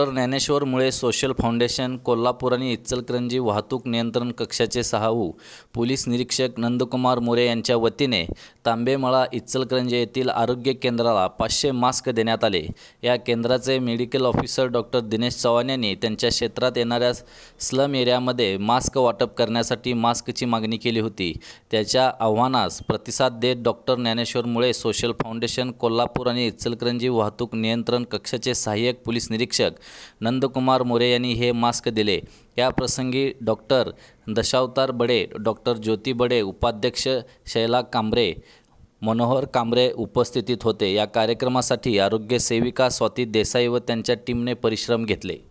doctor Dnyaneshwar मुळे social foundation Kolhapur आणि इचलकरंजी वाहतूक नियंत्रण कक्षाचे सहाऊ पोलीस निरीक्षक नंदकुमार मोरे यांच्या वतीने तांबेमळा इचलकरंजी येथील आरोग्य केंद्राला पाचशे मास्क देण्यात आले या केंद्राचे medical officer doctor Dinesh Chavan यांनी त्यांच्या क्षेत्रात येणाऱ्या स्लम एरियामध्ये मास्क वाटप करण्यासाठी मास्कची मागणी केली होती त्याच्या आव्हानास प्रतिसाद देत डॉक्टर ज्ञानेश्वर मुळे सोशल फाउंडेशन कोल्हापूर आणि इचलकरंजी वाहतूक नियंत्रण कक्षाचे सहाय्यक पोलीस निरीक्षक नंदकुमार मोरे यांनी हे मास्क दिले या प्रसंगी डॉक्टर दशावतार बडे डॉक्टर ज्योती बडे उपाध्यक्ष शैला कांबरे मनोहर कांबरे उपस्थितीत होते या कार्यक्रमासाठी आरोग्य सेविका स्वाती देसाई व त्यांच्या टीमने परिश्रम घेतले